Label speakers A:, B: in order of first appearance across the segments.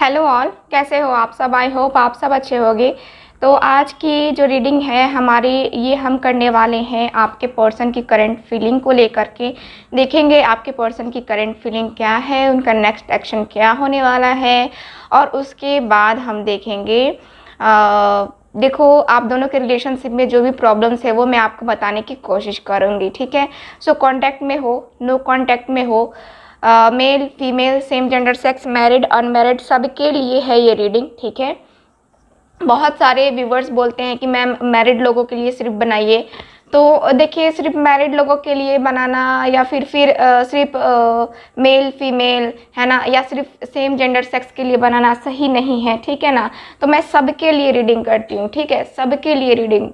A: Hello all कैसे हो आप सब आई होप आप सब अच्छे होगे तो आज की जो रीडिंग है हमारी ये हम करने वाले हैं आपके पर्सन की करंट फीलिंग को लेकर के देखेंगे आपके पर्सन की करंट फीलिंग क्या है उनका नेक्स्ट एक्शन क्या होने वाला है और उसके बाद हम देखेंगे आ, देखो आप दोनों के रिलेशनशिप में जो भी प्रॉब्लम्स है वो मैं आपको बताने की कोशिश करूँगी ठीक है सो so, कांटेक्ट में हो नो no कांटेक्ट में हो male female same gender sex married unmarried सबके लिए है ये रीडिंग ठीक है बहुत सारे व्यूवर्स बोलते हैं कि मैम मैरिड लोगों के लिए सिर्फ बनाइए तो देखिए सिर्फ मैरिड लोगों के लिए बनाना या फिर फिर सिर्फ मेल फीमेल है ना या सिर्फ सेम जेंडर सेक्स के लिए बनाना सही नहीं है ठीक है ना तो मैं सबके लिए रीडिंग करती हूँ ठीक है सबके लिए रीडिंग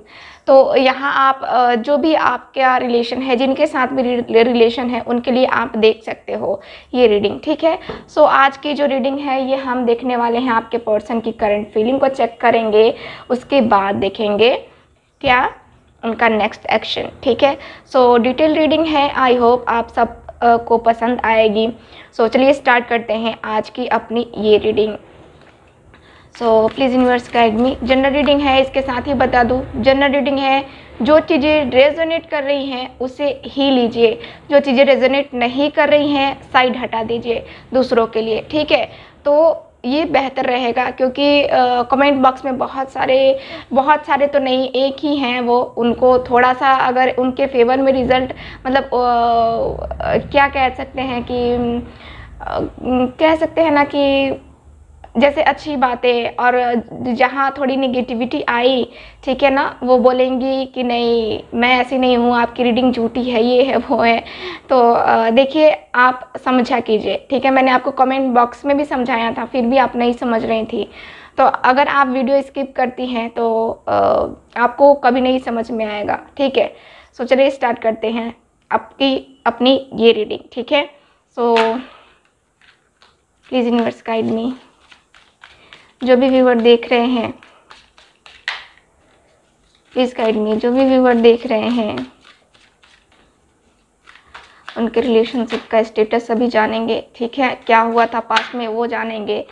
A: तो यहाँ आप जो भी आपका रिलेशन है जिनके साथ भी रिलेशन है उनके लिए आप देख सकते हो ये रीडिंग ठीक है सो so, आज की जो रीडिंग है ये हम देखने वाले हैं आपके पर्सन की करंट फीलिंग को चेक करेंगे उसके बाद देखेंगे क्या उनका नेक्स्ट एक्शन ठीक है सो डिटेल रीडिंग है आई होप आप सब आ, को पसंद आएगी सो so, चलिए स्टार्ट करते हैं आज की अपनी ये reading so please universe guide me general reading है इसके साथ ही बता दूँ जनरल रीडिंग है जो चीज़ें रेजोनेट कर रही हैं उसे ही लीजिए जो चीज़ें रेजोनेट नहीं कर रही हैं साइड हटा दीजिए दूसरों के लिए ठीक है तो ये बेहतर रहेगा क्योंकि कमेंट बॉक्स में बहुत सारे बहुत सारे तो नहीं एक ही हैं वो उनको थोड़ा सा अगर उनके फेवर में रिज़ल्ट मतलब आ, क्या कह सकते हैं कि आ, कह सकते हैं ना कि जैसे अच्छी बातें और जहाँ थोड़ी निगेटिविटी आई ठीक है ना वो बोलेंगी कि नहीं मैं ऐसी नहीं हूँ आपकी रीडिंग झूठी है ये है वो है तो देखिए आप समझा कीजिए ठीक है मैंने आपको कमेंट बॉक्स में भी समझाया था फिर भी आप नहीं समझ रही थी तो अगर आप वीडियो स्किप करती हैं तो आपको कभी नहीं समझ में आएगा ठीक है सो चलिए स्टार्ट करते हैं आपकी अपनी ये रीडिंग ठीक है so please universe guide me जो भी व्यूवर देख रहे हैं इस गाइड में जो भी व्यूवर देख रहे हैं उनके रिलेशनशिप का स्टेटस अभी जानेंगे ठीक है क्या हुआ था पास में वो जानेंगे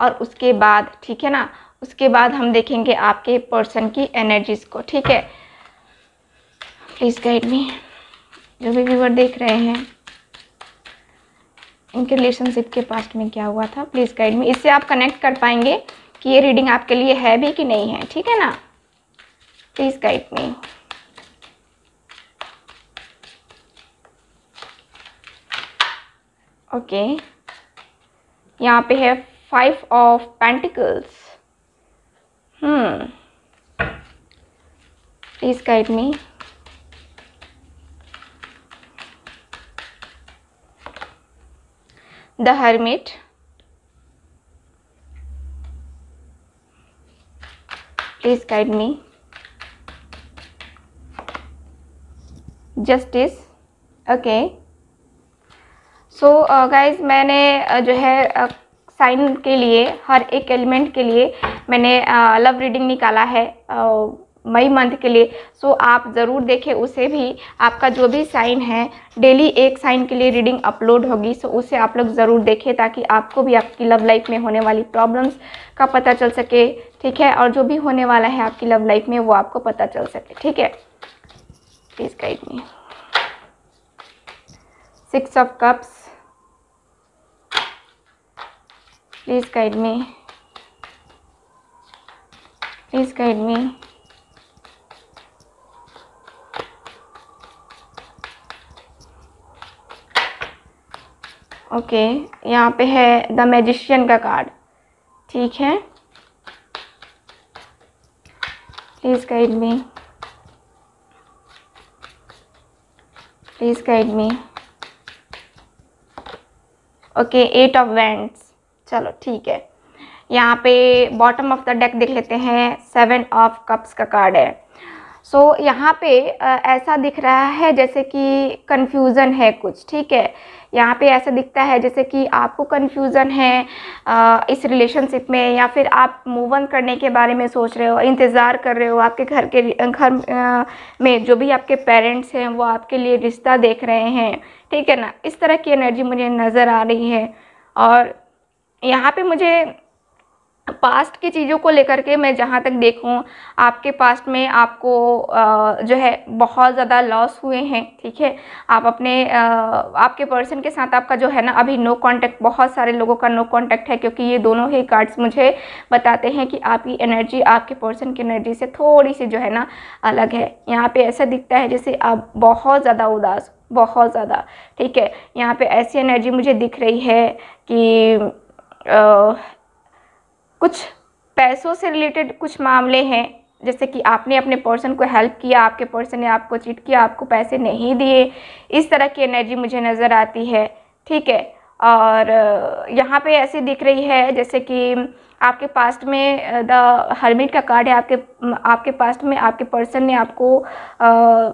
A: और उसके बाद ठीक है ना उसके बाद हम देखेंगे आपके पर्सन की एनर्जीज को ठीक है प्लीज़ गाइड मी जो भी व्यूवर देख रहे हैं इनके रिलेशनशिप के पास्ट में क्या हुआ था प्लीज़ गाइड में इससे आप कनेक्ट कर पाएंगे कि ये रीडिंग आपके लिए है भी कि नहीं है ठीक है ना प्लीज़ गाइड में ओके यहाँ पे है five of pentacles hmm please guide me The Hermit. Please guide me. Justice. Okay. So so, guys uh, मैंने uh, जो है साइन uh, के लिए हर एक एलिमेंट के लिए मैंने लव रीडिंग निकाला है मई मंथ के लिए सो आप ज़रूर देखें उसे भी आपका जो भी साइन है डेली एक साइन के लिए रीडिंग अपलोड होगी सो उसे आप लोग ज़रूर देखें ताकि आपको भी आपकी लव लाइफ में होने वाली प्रॉब्लम्स का पता चल सके ठीक है और जो भी होने वाला है आपकी लव लाइफ में वो आपको पता चल सके ठीक है please guide me six of cups please guide me please guide me okay यहाँ पे है द मैजिशियन का कार्ड ठीक है please guide me please guide me okay eight of wands चलो ठीक है यहाँ पे बॉटम ऑफ द डेक देख लेते हैं सेवन ऑफ कप्स का कार्ड है सो so, यहाँ पे ऐसा दिख रहा है जैसे कि कन्फ्यूज़न है कुछ ठीक है यहाँ पे ऐसा दिखता है जैसे कि आपको कन्फ्यूज़न है इस रिलेशनशिप में या फिर आप मूव ऑन करने के बारे में सोच रहे हो इंतज़ार कर रहे हो आपके घर के घर में जो भी आपके पेरेंट्स हैं वो आपके लिए रिश्ता देख रहे हैं ठीक है ना इस तरह की एनर्जी मुझे नज़र आ रही है और यहाँ पर मुझे पास्ट की चीज़ों को लेकर के मैं जहाँ तक देखूँ आपके पास्ट में आपको जो है बहुत ज़्यादा लॉस हुए हैं ठीक है आप अपने आपके पर्सन के साथ आपका जो है ना अभी नो कांटेक्ट बहुत सारे लोगों का नो कांटेक्ट है क्योंकि ये दोनों ही कार्ड्स मुझे बताते हैं कि आपकी एनर्जी आपके पर्सन की एनर्जी से थोड़ी सी जो है ना अलग है यहाँ पर ऐसा दिखता है जैसे आप बहुत ज़्यादा उदास बहुत ज़्यादा ठीक है यहाँ पर ऐसी एनर्जी मुझे दिख रही है कि कुछ पैसों से रिलेटेड कुछ मामले हैं जैसे कि आपने अपने पर्सन को हेल्प किया आपके पर्सन ने आपको चीट किया आपको पैसे नहीं दिए इस तरह की एनर्जी मुझे नज़र आती है ठीक है और यहाँ पे ऐसी दिख रही है जैसे कि आपके पास्ट में द हर्मिट का कार्ड है आपके आपके पास्ट में आपके पर्सन ने आपको आ,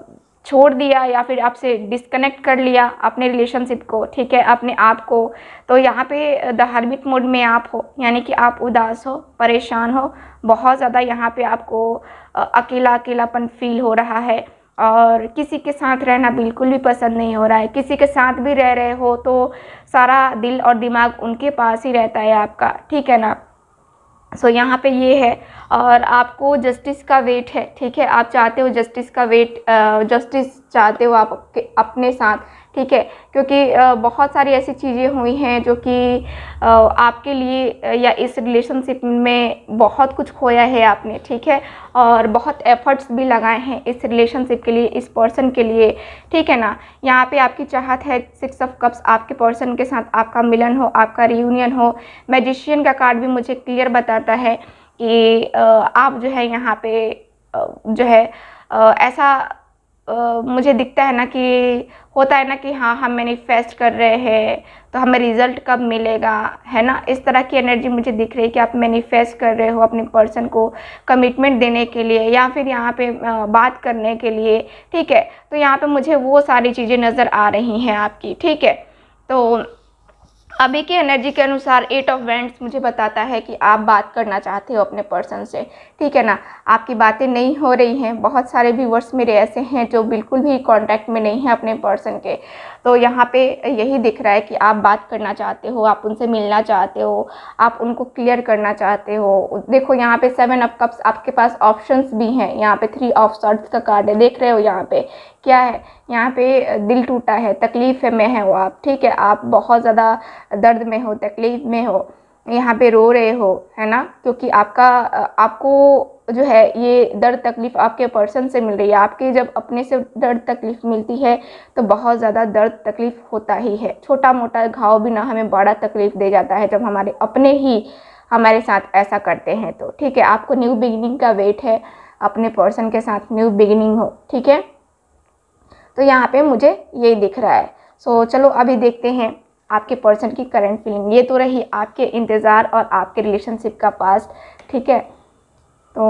A: छोड़ दिया या फिर आपसे डिस्कनेक्ट कर लिया अपने रिलेशनशिप को ठीक है अपने आप को तो यहाँ पे धार्मिक मूड में आप हो यानी कि आप उदास हो परेशान हो बहुत ज़्यादा यहाँ पे आपको अकेला अकेलापन फील हो रहा है और किसी के साथ रहना बिल्कुल भी पसंद नहीं हो रहा है किसी के साथ भी रह रहे हो तो सारा दिल और दिमाग उनके पास ही रहता है आपका ठीक है ना सो so, यहाँ पे ये है और आपको जस्टिस का वेट है ठीक है आप चाहते हो जस्टिस का वेट जस्टिस चाहते हो आप अपने साथ ठीक है क्योंकि बहुत सारी ऐसी चीज़ें हुई हैं जो कि आपके लिए या इस रिलेशनशिप में बहुत कुछ खोया है आपने ठीक है और बहुत एफर्ट्स भी लगाए हैं इस रिलेशनशिप के लिए इस पर्सन के लिए ठीक है ना यहाँ पे आपकी चाहत है सिक्स ऑफ कप्स आपके पर्सन के साथ आपका मिलन हो आपका रियूनियन हो मेजिशियन का कार्ड भी मुझे क्लियर बताता है कि आप जो है यहाँ पे जो है ऐसा मुझे दिखता है ना कि होता है ना कि हाँ हम मैनिफेस्ट कर रहे हैं तो हमें रिज़ल्ट कब मिलेगा है ना इस तरह की एनर्जी मुझे दिख रही है कि आप मैनिफेस्ट कर रहे हो अपने पर्सन को कमिटमेंट देने के लिए या फिर यहाँ पे बात करने के लिए ठीक है तो यहाँ पे मुझे वो सारी चीज़ें नज़र आ रही हैं आपकी ठीक है तो अभी की एनर्जी के अनुसार एट ऑफ वेंट्स मुझे बताता है कि आप बात करना चाहते हो अपने पर्सन से ठीक है ना आपकी बातें नहीं हो रही हैं बहुत सारे व्यूवर्स मेरे ऐसे हैं जो बिल्कुल भी कांटेक्ट में नहीं हैं अपने पर्सन के तो यहाँ पे यही दिख रहा है कि आप बात करना चाहते हो आप उनसे मिलना चाहते हो आप उनको क्लियर करना चाहते हो देखो यहाँ पे सेवन ऑफ कप्स आपके पास ऑप्शंस भी हैं यहाँ पे थ्री ऑफ शॉर्ट्स का कार्ड है देख रहे हो यहाँ पे क्या है यहाँ पे दिल टूटा है तकलीफ़ में है वो आप ठीक है आप बहुत ज़्यादा दर्द में हो तकलीफ़ में हो यहाँ पे रो रहे हो है ना क्योंकि आपका आपको जो है ये दर्द तकलीफ़ आपके पर्सन से मिल रही है आपके जब अपने से दर्द तकलीफ़ मिलती है तो बहुत ज़्यादा दर्द तकलीफ़ होता ही है छोटा मोटा घाव भी ना हमें बड़ा तकलीफ़ दे जाता है जब हमारे अपने ही हमारे साथ ऐसा करते हैं तो ठीक है आपको न्यू बिगिनिंग का वेट है अपने पर्सन के साथ न्यू बिगिनिंग हो ठीक है तो यहाँ पे मुझे यही दिख रहा है सो so, चलो अभी देखते हैं आपके पर्सन की करंट फीलिंग ये तो रही आपके इंतज़ार और आपके रिलेशनशिप का पास्ट ठीक है तो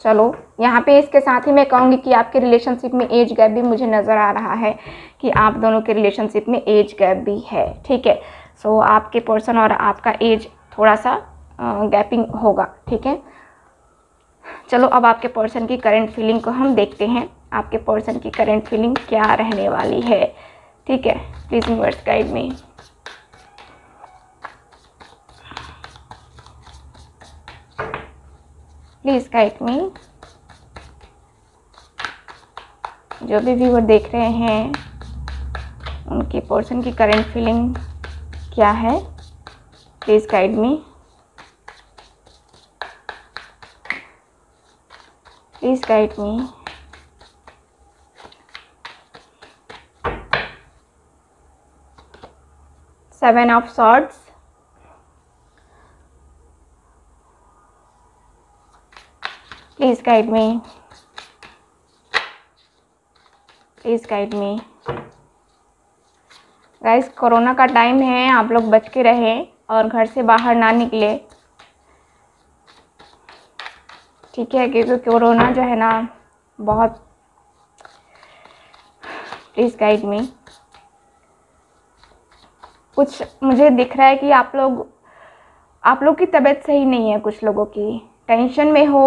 A: चलो यहाँ पे इसके साथ ही मैं कहूँगी कि आपके रिलेशनशिप में एज गैप भी मुझे नज़र आ रहा है कि आप दोनों के रिलेशनशिप में एज गैप भी है ठीक है सो so, आपके पर्सन और आपका एज थोड़ा सा गैपिंग होगा ठीक है चलो अब आपके पर्सन की करंट फीलिंग को हम देखते हैं आपके पर्सन की करंट फीलिंग क्या रहने वाली है ठीक है please universe guide me please guide me जो भी व्यूवर देख रहे हैं उनकी पर्सन की करंट फीलिंग क्या है please guide me please guide me seven of swords please guide me please guide me guys corona का टाइम है आप लोग बच के रहें और घर से बाहर ना निकले ठीक है क्योंकि कोरोना जो है ना बहुत प्लीज़ गाइड मी कुछ मुझे दिख रहा है कि आप लोग आप लोग की तबीयत सही नहीं है कुछ लोगों की टेंशन में हो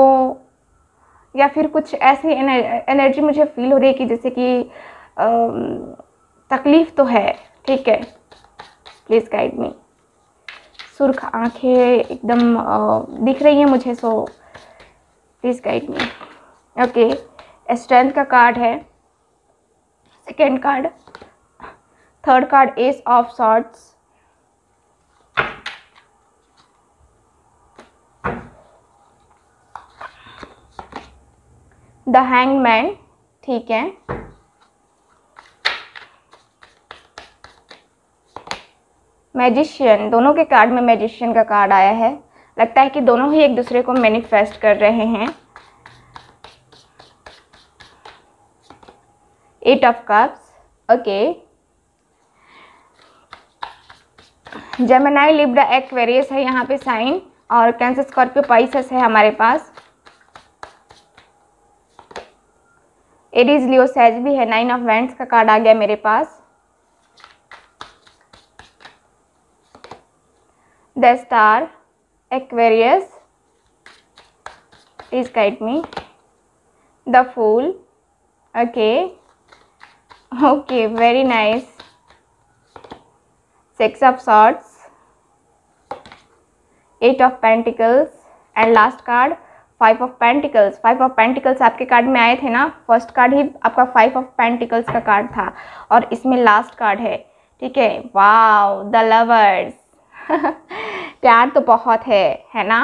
A: या फिर कुछ ऐसी एनर्जी मुझे फील हो रही है कि जैसे कि तकलीफ़ तो है ठीक है प्लीज़ गाइड मी सुर्ख आंखें एकदम दिख रही हैं मुझे so please guide me okay strength का कार्ड है second card third card ace of swords the hangman ठीक है मैजिशियन दोनों के कार्ड में मैजिशियन का कार्ड आया है लगता है कि दोनों ही एक दूसरे को मैनिफेस्ट कर रहे हैं eight of cups okay Gemini Libra Aquarius है यहाँ पे साइन और कैंसर स्कॉर्पियो पाइसस है हमारे पास एरीज लियो सैज भी है नाइन ऑफ वेंट्स का कार्ड आ गया मेरे पास the star Aquarius please guide me the fool okay okay very nice six of swords eight of pentacles and last card five of pentacles five of pentacles आपके card में आए थे ना फर्स्ट कार्ड ही आपका फाइव ऑफ पेंटिकल्स का card था और इसमें लास्ट कार्ड है ठीक है वाव द लवर्स प्यार तो बहुत है है ना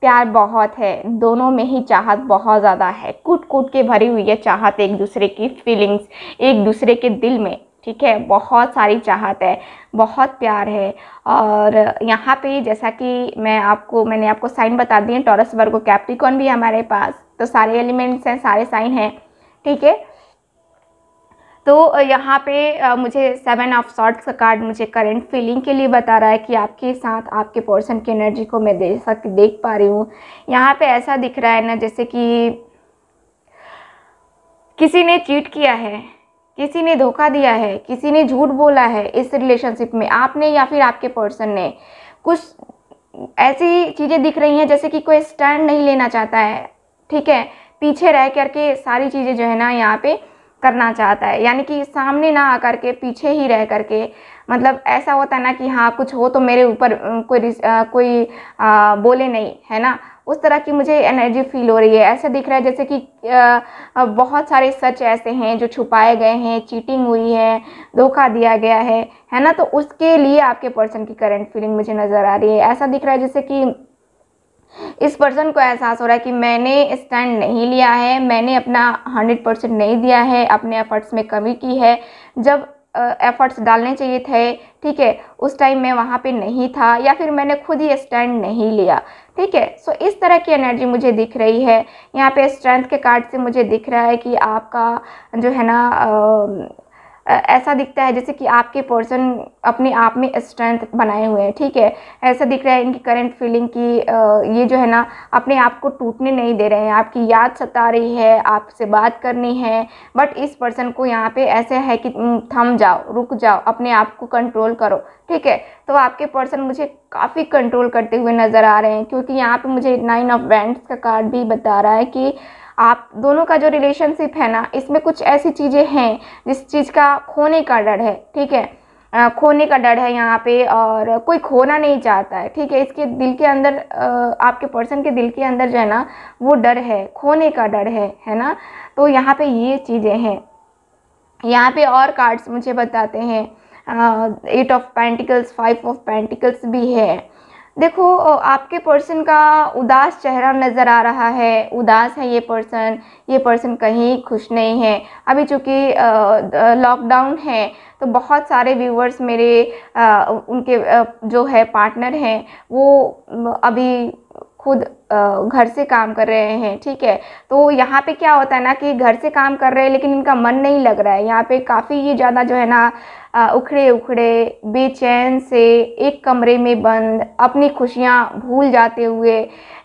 A: प्यार बहुत है दोनों में ही चाहत बहुत ज़्यादा है कूट कूट के भरी हुई है चाहत एक दूसरे की फीलिंग्स एक दूसरे के दिल में ठीक है बहुत सारी चाहत है बहुत प्यार है और यहाँ पे जैसा कि मैं आपको मैंने आपको साइन बता दिए टॉरस वर्गो कैप्टिकॉन भी हमारे पास तो सारे एलिमेंट्स हैं सारे साइन हैं ठीक है तो यहाँ पे मुझे सेवन ऑफ शॉर्ट्स का कार्ड मुझे करंट फीलिंग के लिए बता रहा है कि आपके साथ आपके पर्सन की एनर्जी को मैं दे सक देख पा रही हूँ यहाँ पे ऐसा दिख रहा है ना जैसे कि किसी ने चीट किया है किसी ने धोखा दिया है किसी ने झूठ बोला है इस रिलेशनशिप में आपने या फिर आपके पर्सन ने कुछ ऐसी चीज़ें दिख रही हैं जैसे कि कोई स्टैंड नहीं लेना चाहता है ठीक है पीछे रह करके सारी चीज़ें जो है ना यहाँ पे करना चाहता है यानी कि सामने ना आकर के पीछे ही रह करके मतलब ऐसा होता है ना कि हाँ कुछ हो तो मेरे ऊपर कोई कोई आ, बोले नहीं है ना उस तरह की मुझे एनर्जी फील हो रही है ऐसे दिख रहा है जैसे कि बहुत सारे सच ऐसे हैं जो छुपाए गए हैं चीटिंग हुई है धोखा दिया गया है है ना तो उसके लिए आपके पर्सन की करंट फीलिंग मुझे नज़र आ रही है ऐसा दिख रहा है जैसे कि इस पर्सन को एहसास हो रहा है कि मैंने स्टैंड नहीं लिया है मैंने अपना हंड्रेड परसेंट नहीं दिया है अपने एफर्ट्स में कमी की है जब एफर्ट्स डालने चाहिए थे ठीक है उस टाइम मैं वहाँ पे नहीं था या फिर मैंने खुद ही स्टैंड नहीं लिया ठीक है सो इस तरह की एनर्जी मुझे दिख रही है यहाँ पे स्ट्रेंथ के कार्ड से मुझे दिख रहा है कि आपका जो है ना आ, ऐसा दिखता है जैसे कि आपके पर्सन अपने आप में स्ट्रेंथ बनाए हुए हैं ठीक है ऐसा दिख रहा है इनकी करंट फीलिंग की ये जो है ना अपने आप को टूटने नहीं दे रहे हैं आपकी याद सता रही है आपसे बात करनी है बट इस पर्सन को यहाँ पे ऐसे है कि थम जाओ रुक जाओ अपने आप को कंट्रोल करो ठीक है तो आपके पर्सन मुझे काफ़ी कंट्रोल करते हुए नज़र आ रहे हैं क्योंकि यहाँ पर मुझे नाइन ऑफ वेंट्स का कार्ड भी बता रहा है कि आप दोनों का जो रिलेशनशिप है ना इसमें कुछ ऐसी चीज़ें हैं जिस चीज़ का खोने का डर है ठीक है आ, खोने का डर है यहाँ पे और कोई खोना नहीं चाहता है ठीक है इसके दिल के अंदर आ, आपके पर्सन के दिल के अंदर जो है ना वो डर है खोने का डर है है ना तो यहाँ पे ये चीज़ें हैं यहाँ पे और कार्ड्स मुझे बताते हैं eight of pentacles five of pentacles भी है देखो आपके पर्सन का उदास चेहरा नज़र आ रहा है उदास है ये पर्सन ये पर्सन कहीं खुश नहीं है अभी चूँकि लॉकडाउन है तो बहुत सारे व्यूवर्स मेरे आ, उनके आ, जो है पार्टनर हैं वो अभी खुद घर से काम कर रहे हैं ठीक है तो यहाँ पे क्या होता है ना कि घर से काम कर रहे हैं लेकिन इनका मन नहीं लग रहा है यहाँ पे काफ़ी ये ज़्यादा जो है ना उखड़े उखड़े बेचैन से एक कमरे में बंद अपनी खुशियाँ भूल जाते हुए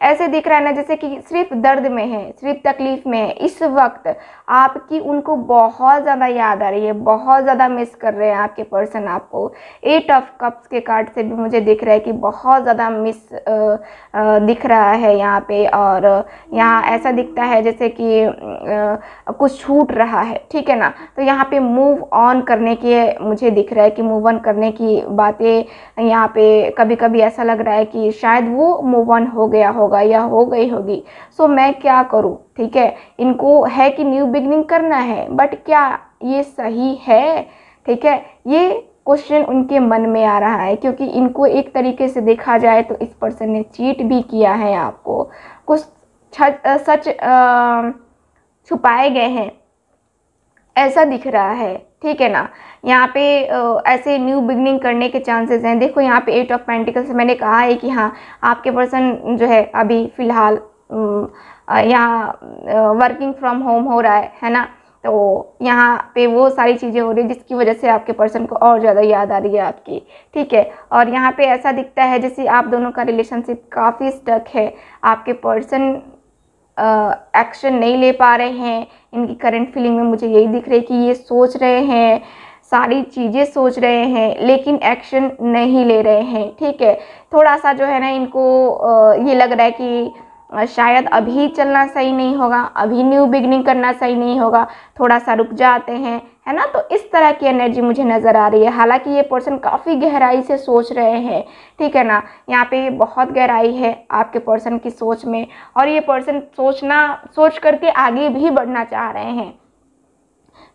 A: ऐसे दिख रहा है ना जैसे कि सिर्फ दर्द में है सिर्फ तकलीफ़ में है इस वक्त आपकी उनको बहुत ज़्यादा याद आ रही है बहुत ज़्यादा मिस कर रहे हैं आपके पर्सन आपको एट ऑफ कप्स के कार्ड से भी मुझे दिख रहा है कि बहुत ज़्यादा मिस दिख रहा है है यहाँ पे और यहाँ ऐसा दिखता है जैसे कि कुछ छूट रहा है ठीक है ना तो यहाँ पे मूव ऑन करने की मुझे दिख रहा है कि मूव ऑन करने की बातें यहाँ पे कभी कभी ऐसा लग रहा है कि शायद वो मूव ऑन हो गया होगा या हो गई होगी सो मैं क्या करूँ ठीक है इनको है कि न्यू बिगनिंग करना है बट क्या ये सही है ठीक है ये क्वेश्चन उनके मन में आ रहा है क्योंकि इनको एक तरीके से देखा जाए तो इस पर्सन ने चीट भी किया है आपको कुछ सच छुपाए गए हैं ऐसा दिख रहा है ठीक है ना यहाँ पे ऐसे न्यू बिगनिंग करने के चांसेस हैं देखो यहाँ पे एट ऑफ पेंटिकल्स मैंने कहा है कि हाँ आपके पर्सन जो है अभी फ़िलहाल यहाँ वर्किंग फ्रॉम होम हो रहा है है ना तो यहाँ पे वो सारी चीज़ें हो रही हैं जिसकी वजह से आपके पर्सन को और ज़्यादा याद आ रही है आपकी ठीक है और यहाँ पे ऐसा दिखता है जैसे आप दोनों का रिलेशनशिप काफ़ी स्टक है आपके पर्सन एक्शन नहीं ले पा रहे हैं इनकी करंट फीलिंग में मुझे यही दिख रही है कि ये सोच रहे हैं सारी चीज़ें सोच रहे हैं लेकिन एक्शन नहीं ले रहे हैं ठीक है थोड़ा सा जो है ना इनको ये लग रहा है कि शायद अभी चलना सही नहीं होगा अभी न्यू बिगनिंग करना सही नहीं होगा थोड़ा सा रुक जाते हैं है ना तो इस तरह की एनर्जी मुझे नज़र आ रही है हालांकि ये पर्सन काफ़ी गहराई से सोच रहे हैं ठीक है ना यहाँ पे बहुत गहराई है आपके पर्सन की सोच में और ये पर्सन सोचना सोच करके आगे भी बढ़ना चाह रहे हैं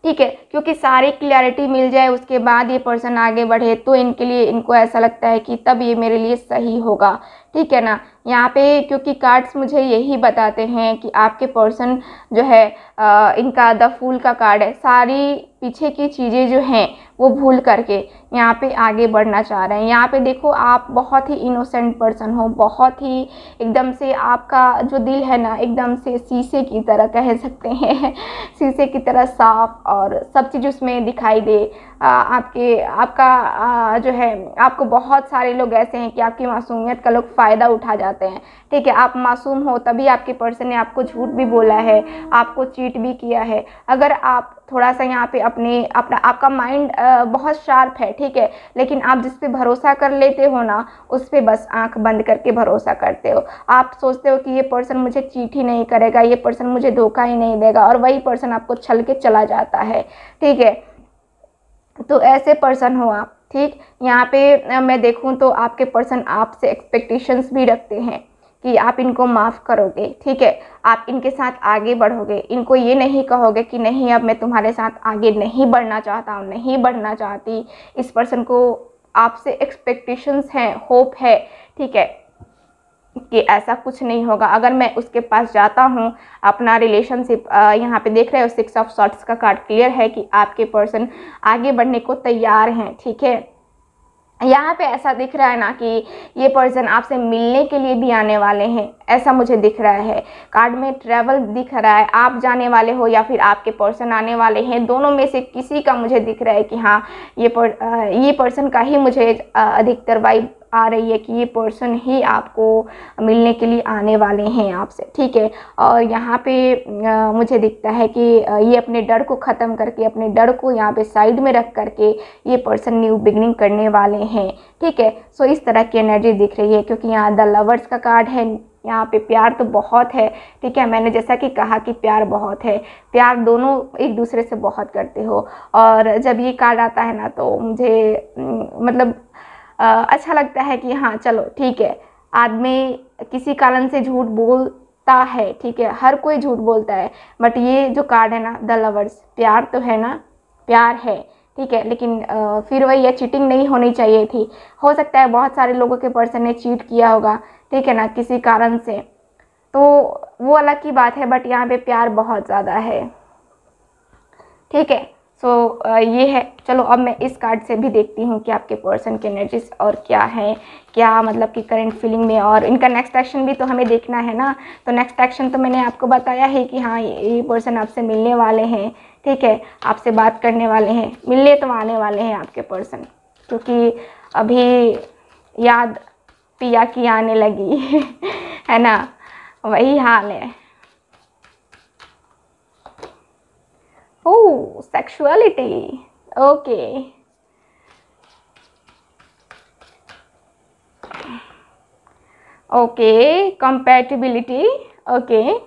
A: ठीक है क्योंकि सारी क्लैरिटी मिल जाए उसके बाद ये पर्सन आगे बढ़े तो इनके लिए इनको ऐसा लगता है कि तब ये मेरे लिए सही होगा ठीक है ना यहाँ पे क्योंकि कार्ड्स मुझे यही बताते हैं कि आपके पर्सन जो है आ, इनका द फूल का कार्ड है सारी पीछे की चीज़ें जो हैं वो भूल करके यहाँ पे आगे बढ़ना चाह रहे हैं यहाँ पे देखो आप बहुत ही इनोसेंट पर्सन हो बहुत ही एकदम से आपका जो दिल है ना एकदम से शीशे की तरह कह सकते हैं शीशे की तरह साफ़ और सब चीज़ उसमें दिखाई दे आ, आपके आपका आ, जो है आपको बहुत सारे लोग ऐसे हैं कि आपकी मासूमियत का लोग फ़ायदा उठा जाते हैं ठीक है आप मासूम हो तभी आपके पर्सन ने आपको झूठ भी बोला है आपको चीट भी किया है अगर आप थोड़ा सा यहाँ पे अपने अपना आपका माइंड बहुत शार्प है ठीक है लेकिन आप जिस पे भरोसा कर लेते हो ना उस पर बस आंख बंद करके भरोसा करते हो आप सोचते हो कि ये पर्सन मुझे चीट ही नहीं करेगा ये पर्सन मुझे धोखा ही नहीं देगा और वही पर्सन आपको छल के चला जाता है ठीक है तो ऐसे पर्सन हो आप ठीक यहाँ पे मैं देखूँ तो आपके पर्सन आपसे एक्सपेक्टेशंस भी रखते हैं कि आप इनको माफ़ करोगे ठीक है आप इनके साथ आगे बढ़ोगे इनको ये नहीं कहोगे कि नहीं अब मैं तुम्हारे साथ आगे नहीं बढ़ना चाहता हूँ नहीं बढ़ना चाहती इस पर्सन को आपसे एक्सपेक्टेशंस हैं होप है ठीक है कि ऐसा कुछ नहीं होगा अगर मैं उसके पास जाता हूँ अपना रिलेशनशिप यहाँ पे देख रहे हो सिक्स ऑफ शॉर्ट्स का कार्ड क्लियर है कि आपके पर्सन आगे बढ़ने को तैयार हैं ठीक है यहाँ पे ऐसा दिख रहा है ना कि ये पर्सन आपसे मिलने के लिए भी आने वाले हैं ऐसा मुझे दिख रहा है कार्ड में ट्रैवल दिख रहा है आप जाने वाले हो या फिर आपके पर्सन आने वाले हैं दोनों में से किसी का मुझे दिख रहा है कि हाँ ये पर, ये पर्सन का ही मुझे अधिकतर वाइब आ रही है कि ये पर्सन ही आपको मिलने के लिए आने वाले हैं आपसे ठीक है और यहाँ पे मुझे दिखता है कि ये अपने डर को ख़त्म करके अपने डर को यहाँ पे साइड में रख करके ये पर्सन न्यू बिगनिंग करने वाले हैं ठीक है सो इस तरह की एनर्जी दिख रही है क्योंकि यहाँ द लवर्स का कार्ड है यहाँ पे प्यार तो बहुत है ठीक है मैंने जैसा कि कहा कि प्यार बहुत है प्यार दोनों एक दूसरे से बहुत करते हो और जब ये कार्ड आता है ना तो मुझे मतलब अच्छा लगता है कि हाँ चलो ठीक है आदमी किसी कारण से झूठ बोलता है ठीक है हर कोई झूठ बोलता है बट ये जो कार्ड है ना द लवर्स प्यार तो है ना प्यार है ठीक है लेकिन फिर वही यह चीटिंग नहीं होनी चाहिए थी हो सकता है बहुत सारे लोगों के पर्सन ने चीट किया होगा ठीक है ना किसी कारण से तो वो अलग की बात है बट यहाँ पे प्यार बहुत ज़्यादा है ठीक है सो so, uh, ये है चलो अब मैं इस कार्ड से भी देखती हूँ कि आपके पर्सन के एनर्जीज और क्या है क्या मतलब कि करंट फीलिंग में और इनका नेक्स्ट एक्शन भी तो हमें देखना है ना तो नेक्स्ट एक्शन तो मैंने आपको बताया है कि हाँ ये पर्सन आपसे मिलने वाले हैं ठीक है आपसे बात करने वाले हैं मिलने तो आने वाले हैं आपके पर्सन क्योंकि अभी याद पिया की आने लगी है ना वही हाल है Oh, sexuality. Okay. Okay, compatibility. Okay.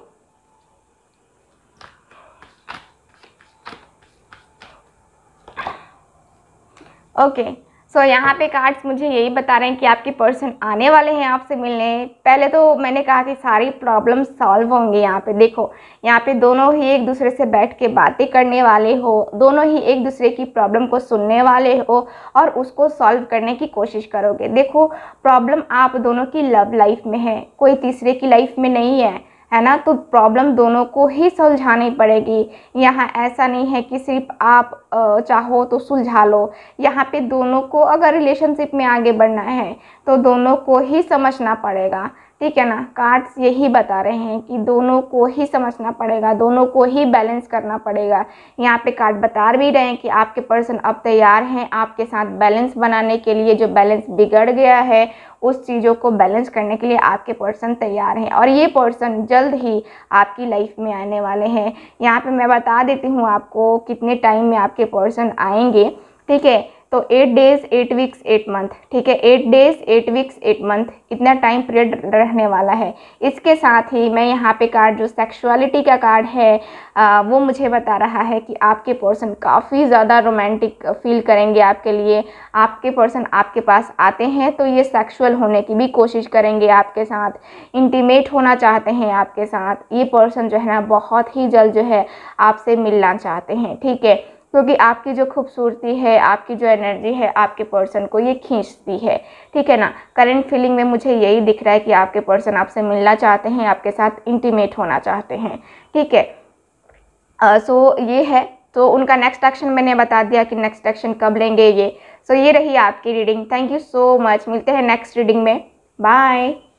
A: Okay. So so, यहाँ पे कार्ड्स मुझे यही बता रहे हैं कि आपके पर्सन आने वाले हैं आपसे मिलने पहले तो मैंने कहा कि सारी प्रॉब्लम सॉल्व होंगे यहाँ पे देखो यहाँ पे दोनों ही एक दूसरे से बैठ के बातें करने वाले हो दोनों ही एक दूसरे की प्रॉब्लम को सुनने वाले हो और उसको सॉल्व करने की कोशिश करोगे देखो प्रॉब्लम आप दोनों की लव लाइफ में है कोई तीसरे की लाइफ में नहीं है है ना तो प्रॉब्लम दोनों को ही सुलझानी पड़ेगी यहाँ ऐसा नहीं है कि सिर्फ आप चाहो तो सुलझा लो यहाँ पे दोनों को अगर रिलेशनशिप में आगे बढ़ना है तो दोनों को ही समझना पड़ेगा ठीक है ना कार्ड्स यही बता रहे हैं कि दोनों को ही समझना पड़ेगा दोनों को ही बैलेंस करना पड़ेगा यहाँ पे कार्ड बता भी रहे हैं कि आपके पर्सन अब तैयार हैं आपके साथ बैलेंस बनाने के लिए जो बैलेंस बिगड़ गया है उस चीज़ों को बैलेंस करने के लिए आपके पर्सन तैयार हैं और ये पर्सन जल्द ही आपकी लाइफ में आने वाले हैं यहाँ पर मैं बता देती हूँ आपको कितने टाइम में आपके पर्सन आएंगे ठीक है तो eight days eight weeks eight month ठीक है eight days eight weeks eight month इतना टाइम पीरियड रहने वाला है इसके साथ ही मैं यहाँ पे कार्ड जो सेक्सुअलिटी का कार्ड है आ, वो मुझे बता रहा है कि आपके पर्सन काफ़ी ज़्यादा रोमांटिक फील करेंगे आपके लिए आपके पर्सन आपके पास आते हैं तो ये सेक्सुअल होने की भी कोशिश करेंगे आपके साथ इंटीमेट होना चाहते हैं आपके साथ ये पर्सन जो है ना बहुत ही जल्द जो है आपसे मिलना चाहते हैं ठीक है क्योंकि आपकी जो खूबसूरती है आपकी जो एनर्जी है आपके पर्सन को ये खींचती है ठीक है ना करंट फीलिंग में मुझे यही दिख रहा है कि आपके पर्सन आपसे मिलना चाहते हैं आपके साथ इंटीमेट होना चाहते हैं ठीक है सो so, ये है तो उनका नेक्स्ट एक्शन मैंने बता दिया कि नेक्स्ट एक्शन कब लेंगे ये सो so, ये रही आपकी reading thank you so much मिलते हैं नेक्स्ट रीडिंग में बाय